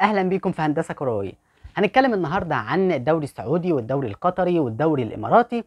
اهلا بيكم في هندسه كرويه هنتكلم النهارده عن الدوري السعودي والدوري القطري والدوري الاماراتي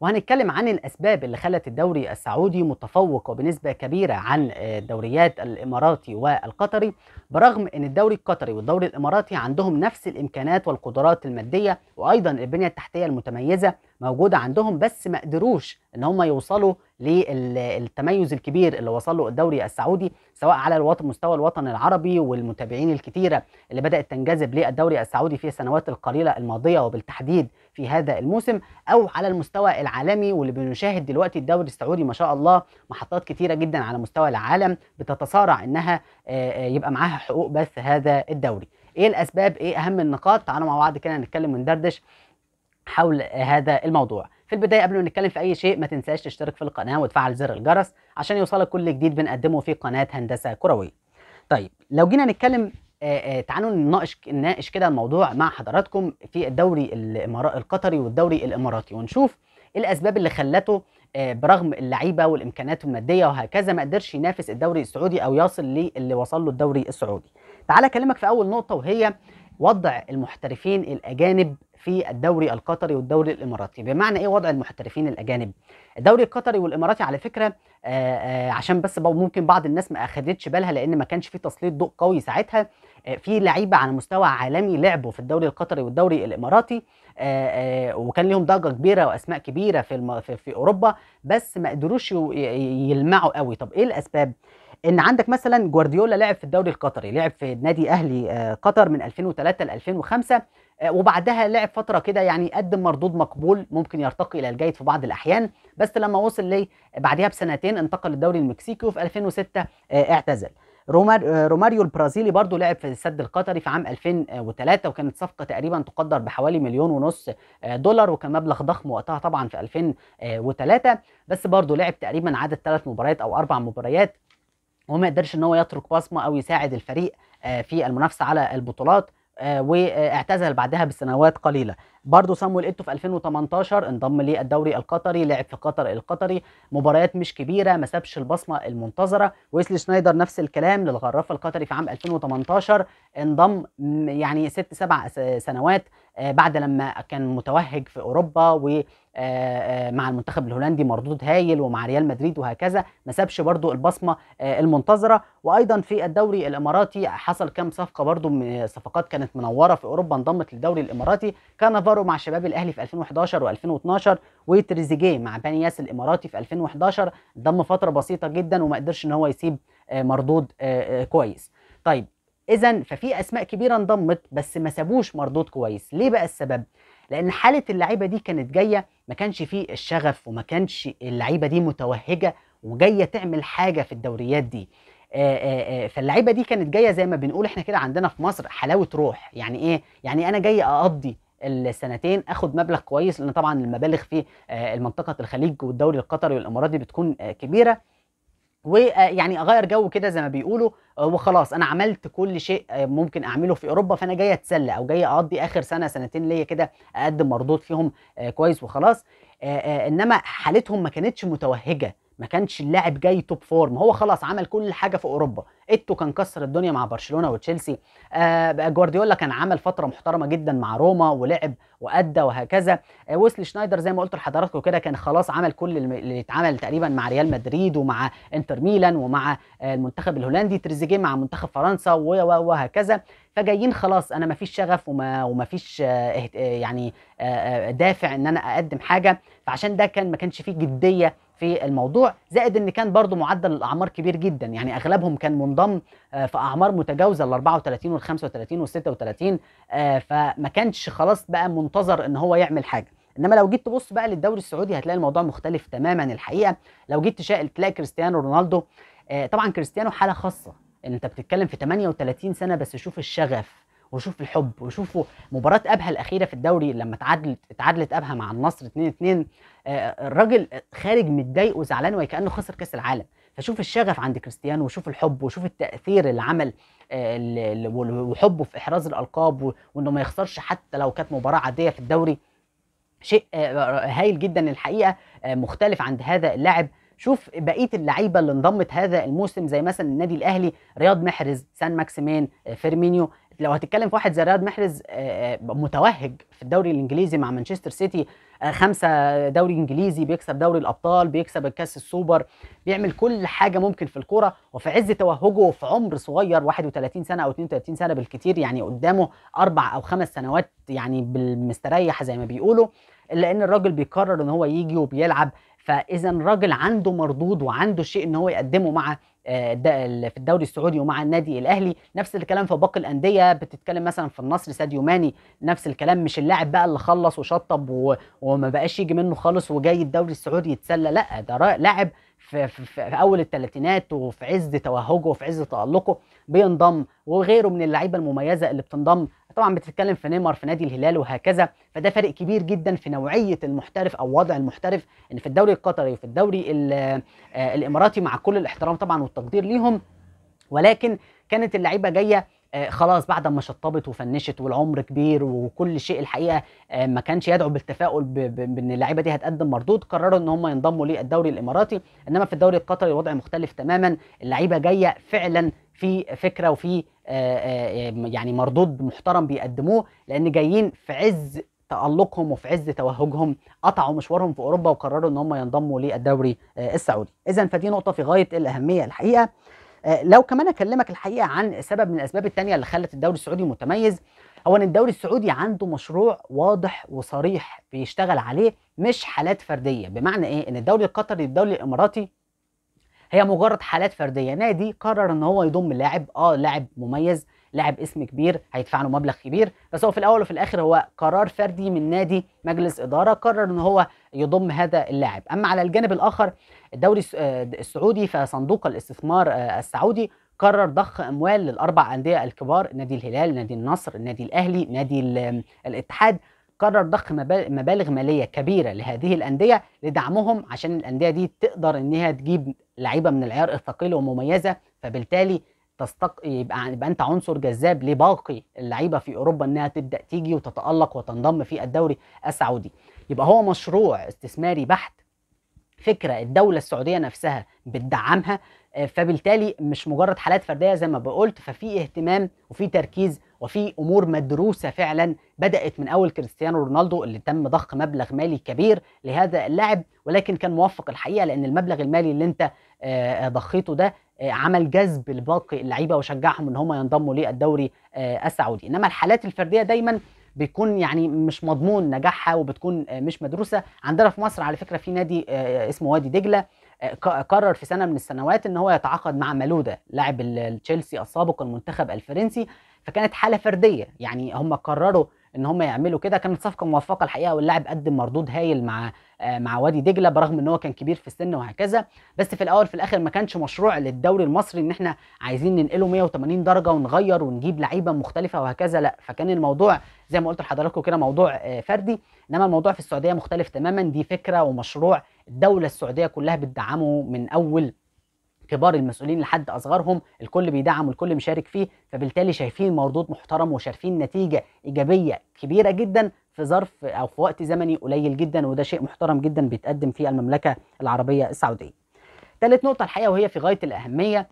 وهنتكلم عن الاسباب اللي خلت الدوري السعودي متفوق وبنسبه كبيره عن الدوريات آه، الاماراتي والقطري برغم ان الدوري القطري والدوري الاماراتي عندهم نفس الامكانات والقدرات الماديه وايضا البنيه التحتيه المتميزه موجوده عندهم بس ما قدروش ان هم يوصلوا للتميز الكبير اللي وصل له الدوري السعودي سواء على الوطن مستوى الوطن العربي والمتابعين الكتيره اللي بدات تنجذب للدوري السعودي في السنوات القليله الماضيه وبالتحديد في هذا الموسم او على المستوى العالمي واللي بنشاهد دلوقتي الدوري السعودي ما شاء الله محطات كتيره جدا على مستوى العالم بتتصارع انها آه، آه، يبقى معاها حقوق بث هذا الدوري ايه الاسباب ايه اهم النقاط تعالوا مع بعض كده نتكلم وندردش حول هذا الموضوع في البدايه قبل ما نتكلم في اي شيء ما تنساش تشترك في القناه وتفعل زر الجرس عشان يوصلك كل جديد بنقدمه في قناه هندسه كرويه طيب لو جينا نتكلم آه، آه، تعالوا نناقش نناقش كده الموضوع مع حضراتكم في الدوري القطري والدوري الاماراتي ونشوف ايه الاسباب اللي خلته آه، برغم اللعيبه والامكانات الماديه وهكذا ما قدرش ينافس الدوري السعودي او يصل للي وصل له الدوري السعودي. تعالى اكلمك في اول نقطه وهي وضع المحترفين الاجانب في الدوري القطري والدوري الاماراتي بمعنى ايه وضع المحترفين الاجانب الدوري القطري والاماراتي على فكره آآ آه، آآ آه، عشان بس ممكن بعض الناس ما اخدتش بالها لان ما كانش في تسليط ضوء قوي ساعتها آه، في لعيبه على مستوى عالمي لعبوا في الدوري القطري والدوري الاماراتي آآ وكان لهم ضجه كبيره واسماء كبيره في الم... في, في اوروبا بس ما قدروش يلمعوا قوي طب ايه الاسباب ان عندك مثلا جوارديولا لعب في الدوري القطري لعب في نادي اهلي قطر من 2003 ل 2005 وبعدها لعب فتره كده يعني قدم مردود مقبول ممكن يرتقي الى الجيد في بعض الاحيان بس لما وصل لي بعدها بسنتين انتقل للدوري المكسيكي وفي 2006 آه، اعتزل آه، روماريو البرازيلي برضو لعب في السد القطري في عام 2003 وكانت صفقه تقريبا تقدر بحوالي مليون ونص آه، دولار وكان مبلغ ضخم وقتها طبعا في 2003 بس برضو لعب تقريبا عدد ثلاث مباريات او اربع مباريات وما قدرش ان هو يترك بصمه او يساعد الفريق في المنافسه على البطولات آه، واعتزل بعدها بسنوات قليله برضه صامويل ايتو في 2018 انضم للدوري القطري لعب في قطر القطري مباريات مش كبيره ما سابش البصمه المنتظره ويسلي شنايدر نفس الكلام للغرافه القطري في عام 2018 انضم يعني ست سبع سنوات آه، بعد لما كان متوهج في اوروبا ومع آه، آه، المنتخب الهولندي مردود هايل ومع ريال مدريد وهكذا ما سابش برضو البصمه المنتظره وايضا في الدوري الاماراتي حصل كام صفقه برضو صفقات كانت منوره في اوروبا انضمت للدوري الاماراتي كان فارو مع شباب الاهلي في 2011 و2012 وتريزيجيه مع بانياس الاماراتي في 2011 ضم فتره بسيطه جدا وما قدرش ان هو يسيب مردود كويس طيب اذا ففي اسماء كبيره انضمت بس ما سابوش مردود كويس ليه بقى السبب لان حاله اللعيبه دي كانت جايه ما كانش فيه الشغف وما كانش اللعيبه دي متوهجه وجايه تعمل حاجه في الدوريات دي آه، آه، آه، فاللعيبه دي كانت جايه زي ما بنقول احنا كده عندنا في مصر حلاوه روح يعني ايه يعني انا جاي اقضي السنتين اخد مبلغ كويس لان طبعا المبالغ في منطقه الخليج والدوري القطري والاماراتي بتكون كبيره ويعني آه، اغير جو كده زي ما بيقولوا آه، وخلاص انا عملت كل شيء آه، ممكن اعمله في اوروبا فانا جاي اتسلى او جاي اقضي اخر سنه سنتين ليا كده اقدم مردود فيهم كويس وخلاص انما حالتهم ما كانتش متوهجه ما كانش اللاعب جاي توب فورم هو خلاص عمل كل حاجه في اوروبا ايتو كان كسر الدنيا مع برشلونه وتشيلسي آه جوارديولا كان عمل فتره محترمه جدا مع روما ولعب وادى وهكذا آه ويسلي شنايدر زي ما قلت لحضراتكم كده كان خلاص عمل كل اللي اتعمل تقريبا مع ريال مدريد ومع انتر ميلان ومع آه المنتخب الهولندي تريزيجيه مع منتخب فرنسا وهكذا فجايين خلاص انا مفيش شغف وما ومفيش آه،, آه يعني آه،, آه دافع ان انا اقدم حاجه فعشان ده كان ما كانش فيه جديه في الموضوع زائد ان كان برضو معدل الاعمار كبير جدا يعني اغلبهم كان منضبط انضم آه، في اعمار متجاوزه ال 34 وال 35 وال 36 آه، فما كانش خلاص بقى منتظر ان هو يعمل حاجه انما لو جيت تبص بقى للدوري السعودي هتلاقي الموضوع مختلف تماما الحقيقه لو جيت تلاقي كريستيانو رونالدو آه، طبعا كريستيانو حاله خاصه ان انت بتتكلم في 38 سنه بس شوف الشغف وشوف الحب وشوفوا مباراة أبها الأخيرة في الدوري لما تعادلت اتعادلت أبها مع النصر 2-2 الراجل خارج متضايق وزعلان وكأنه خسر كأس العالم فشوف الشغف عند كريستيانو وشوف الحب وشوف التاثير اللي عمل آه، وحبه في احراز الالقاب وانه ما يخسرش حتى لو كانت مباراه عاديه في الدوري شيء آه، آه، هايل جدا الحقيقه مختلف عند هذا اللاعب شوف بقيه اللعيبه اللي انضمت هذا الموسم زي مثلا النادي الاهلي رياض محرز سان ماكسيمين فيرمينيو لو هتتكلم في واحد زي رياض محرز متوهج في الدوري الانجليزي مع مانشستر سيتي خمسه دوري انجليزي بيكسب دوري الابطال بيكسب الكاس السوبر بيعمل كل حاجه ممكن في الكوره وفي عز توهجه في عمر صغير 31 سنه او 32 سنه بالكتير يعني قدامه اربع او خمس سنوات يعني بالمستريح زي ما بيقولوا الا ان الراجل بيقرر ان هو يجي وبيلعب فاذا راجل عنده مردود وعنده شيء ان هو يقدمه مع آه، في الدوري السعودي ومع النادي الاهلي نفس الكلام في باقي الانديه بتتكلم مثلا في النصر ساديو ماني نفس الكلام مش اللاعب بقى اللي خلص وشطب وما بقاش يجي منه خالص وجاي الدوري السعودي يتسلى لا ده لاعب في, في, في اول الثلاثينات وفي عز توهجه وفي عز تالقه بينضم وغيره من اللعيبه المميزه اللي بتنضم طبعا بتتكلم في نيمار في نادي الهلال وهكذا فده فرق كبير جدا في نوعيه المحترف او وضع المحترف ان في الدوري القطري وفي الدوري آه، الاماراتي مع كل الاحترام طبعا والتقدير ليهم ولكن كانت اللعيبه جايه آه، خلاص بعد ما شطبت وفنشت والعمر كبير وكل شيء الحقيقه آه، ما كانش يدعو بالتفاؤل بان اللعيبه دي هتقدم مردود قرروا ان هم ينضموا للدوري الاماراتي انما في الدوري القطري الوضع مختلف تماما اللعيبه جايه فعلا في فكره وفي آه، يعني مردود محترم بيقدموه لان جايين في عز تألقهم وفي عز توهجهم قطعوا مشوارهم في اوروبا وقرروا ان هم ينضموا للدوري السعودي اذا فدي نقطه في غايه الاهميه الحقيقه آه، لو كمان اكلمك الحقيقه عن سبب من الاسباب الثانيه اللي خلت الدوري السعودي متميز هو ان الدوري السعودي عنده مشروع واضح وصريح بيشتغل عليه مش حالات فرديه بمعنى ايه ان الدوري القطري والدوري الاماراتي هي مجرد حالات فرديه نادي قرر ان هو يضم لاعب اه لاعب مميز لاعب اسم كبير هيدفع له مبلغ كبير بس هو في الاول وفي الاخر هو قرار فردي من نادي مجلس اداره قرر ان هو يضم هذا اللاعب اما على الجانب الاخر الدوري آه، السعودي فصندوق الاستثمار آه، السعودي قرر ضخ اموال للاربع انديه الكبار نادي الهلال نادي النصر نادي الاهلي نادي الاتحاد قرر ضخ مبالغ ماليه كبيره لهذه الانديه لدعمهم عشان الانديه دي تقدر انها تجيب لعيبه من العيار الثقيل ومميزه فبالتالي تستق... يبقى يبقى انت عنصر جذاب لباقي اللعيبه في اوروبا انها تبدا تيجي وتتالق وتنضم في الدوري السعودي يبقى هو مشروع استثماري بحت فكره الدوله السعوديه نفسها بتدعمها آه، فبالتالي مش مجرد حالات فرديه زي ما بقولت ففي اهتمام وفي تركيز وفي امور مدروسه فعلا بدات من اول كريستيانو رونالدو اللي تم ضخ مبلغ مالي كبير لهذا اللاعب ولكن كان موفق الحقيقه لان المبلغ المالي اللي انت آه، آه، ضخيته ده آه، عمل جذب لباقي اللعيبه وشجعهم ان هم ينضموا للدوري آه، السعودي انما الحالات الفرديه دايما بيكون يعني مش مضمون نجاحها وبتكون آه، مش مدروسه عندنا في مصر على فكره في نادي اسمه وادي دجله قرر في سنه من السنوات ان هو يتعاقد مع مالودا لاعب تشيلسي السابق المنتخب الفرنسي فكانت حاله فرديه يعني هم قرروا ان هم يعملوا كده كانت صفقه موفقه الحقيقه واللاعب قدم مردود هايل مع آه، مع وادي دجله برغم ان هو كان كبير في السن وهكذا بس في الاول في الاخر ما كانش مشروع للدوري المصري ان احنا عايزين ننقله 180 درجه ونغير ونجيب لعيبه مختلفه وهكذا لا فكان الموضوع زي ما قلت لحضراتكم كده موضوع آه، فردي انما الموضوع في السعوديه مختلف تماما دي فكره ومشروع الدوله السعوديه كلها بتدعمه من اول كبار المسؤولين لحد اصغرهم الكل بيدعم والكل مشارك فيه فبالتالي شايفين مردود محترم وشايفين نتيجه ايجابيه كبيره جدا في ظرف او في وقت زمني قليل جدا وده شيء محترم جدا بيتقدم فيه المملكه العربيه السعوديه. ثالث نقطه الحقيقه وهي في غايه الاهميه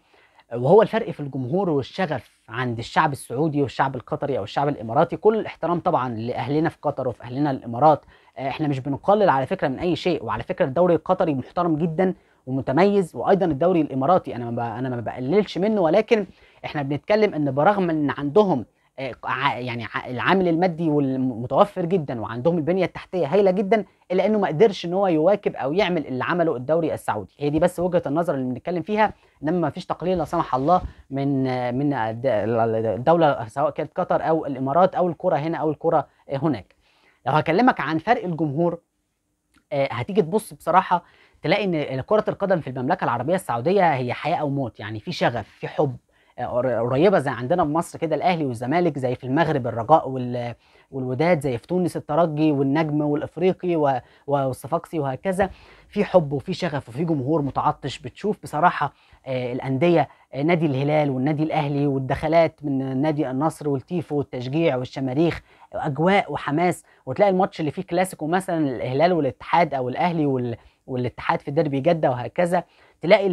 وهو الفرق في الجمهور والشغف عند الشعب السعودي والشعب القطري او الشعب الاماراتي كل الاحترام طبعا لاهلنا في قطر وفي اهلنا الامارات احنا مش بنقلل على فكره من اي شيء وعلى فكره الدوري القطري محترم جدا ومتميز وايضا الدوري الاماراتي انا ما انا ما بقللش منه ولكن احنا بنتكلم ان برغم ان عندهم آه، يعني العامل المادي والمتوفر جدا وعندهم البنيه التحتيه هايله جدا الا انه ما قدرش ان هو يواكب او يعمل اللي عمله الدوري السعودي هي دي بس وجهه النظر اللي بنتكلم فيها انما ما فيش تقليل لا سمح الله من من الدوله سواء كانت قطر او الامارات او الكره هنا او الكره هناك لو هكلمك عن فرق الجمهور آه، هتيجي تبص بصراحه تلاقي ان كره القدم في المملكه العربيه السعوديه هي حياه او موت يعني في شغف في حب آه، قريبه زي عندنا في مصر كده الاهلي والزمالك زي في المغرب الرجاء والوداد زي في تونس الترجي والنجم والافريقي والصفاقسي وهكذا في حب وفي شغف وفي جمهور متعطش بتشوف بصراحه آه، الانديه آه، نادي الهلال والنادي الاهلي والدخلات من نادي النصر والتيفو والتشجيع والشماريخ اجواء وحماس وتلاقي الماتش اللي فيه كلاسيكو مثلا الهلال والاتحاد او الاهلي وال والاتحاد في دربي جده وهكذا تلاقي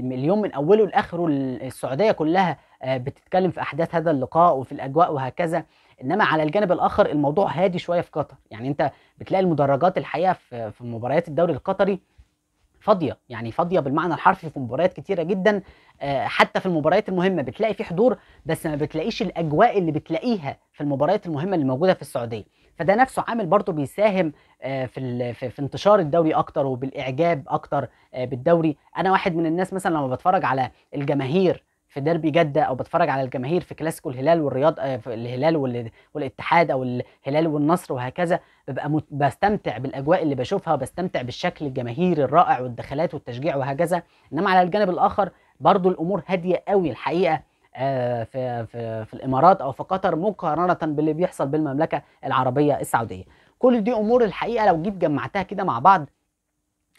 اليوم من اوله لاخره السعوديه كلها آه، بتتكلم في احداث هذا اللقاء وفي الاجواء وهكذا انما على الجانب الاخر الموضوع هادي شويه في قطر يعني انت بتلاقي المدرجات الحقيقه في مباريات الدوري القطري فاضيه يعني فاضيه بالمعنى الحرفي في مباريات كتيره جدا آه، حتى في المباريات المهمه بتلاقي في حضور بس ما بتلاقيش الاجواء اللي بتلاقيها في المباريات المهمه اللي موجوده في السعوديه فده نفسه عامل برضه بيساهم آه، في في انتشار الدوري اكتر وبالاعجاب اكتر آه، بالدوري انا واحد من الناس مثلا لما بتفرج على الجماهير في ديربي جده او بتفرج على الجماهير في كلاسيكو الهلال والرياض آه، الهلال والاتحاد او الهلال والنصر وهكذا ببقى بستمتع بالاجواء اللي بشوفها وبستمتع بالشكل الجماهيري الرائع والدخلات والتشجيع وهكذا انما على الجانب الاخر برضو الامور هاديه قوي الحقيقه آه، في في في الامارات او في قطر مقارنه باللي بيحصل بالمملكه العربيه السعوديه كل دي امور الحقيقه لو جيت جمعتها كده مع بعض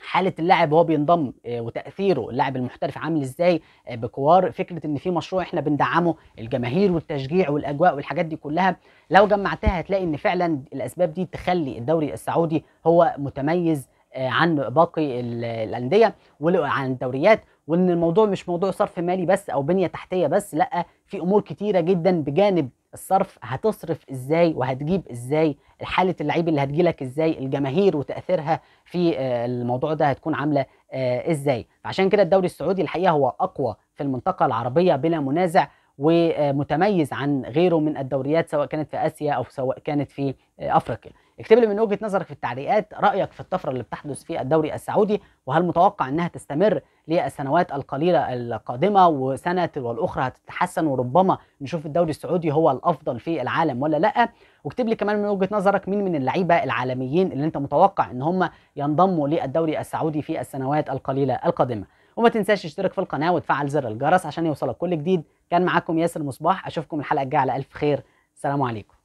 حاله اللاعب وهو بينضم آه، وتاثيره اللاعب المحترف عامل ازاي آه، بكوار فكره ان في مشروع احنا بندعمه الجماهير والتشجيع والاجواء والحاجات دي كلها لو جمعتها هتلاقي ان فعلا الاسباب دي تخلي الدوري السعودي هو متميز عن باقي الانديه وعن الدوريات وان الموضوع مش موضوع صرف مالي بس او بنيه تحتيه بس لا في امور كتيره جدا بجانب الصرف هتصرف ازاي وهتجيب ازاي حاله اللعيب اللي هتجيلك ازاي الجماهير وتاثيرها في آه، الموضوع ده هتكون عامله آه، ازاي فعشان كده الدوري السعودي الحقيقه هو اقوى في المنطقه العربيه بلا منازع ومتميز آه، عن غيره من الدوريات سواء كانت في اسيا او سواء كانت في افريقيا اكتب لي من وجهه نظرك في التعليقات رايك في الطفره اللي بتحدث في الدوري السعودي وهل متوقع انها تستمر للسنوات القليله القادمه وسنه والاخرى هتتحسن وربما نشوف الدوري السعودي هو الافضل في العالم ولا لا واكتب لي كمان من وجهه نظرك مين من اللعيبه العالميين اللي انت متوقع ان هم ينضموا للدوري السعودي في السنوات القليله القادمه وما تنساش تشترك في القناه وتفعل زر الجرس عشان يوصلك كل جديد كان معاكم ياسر مصباح اشوفكم الحلقه الجايه على الف خير سلام عليكم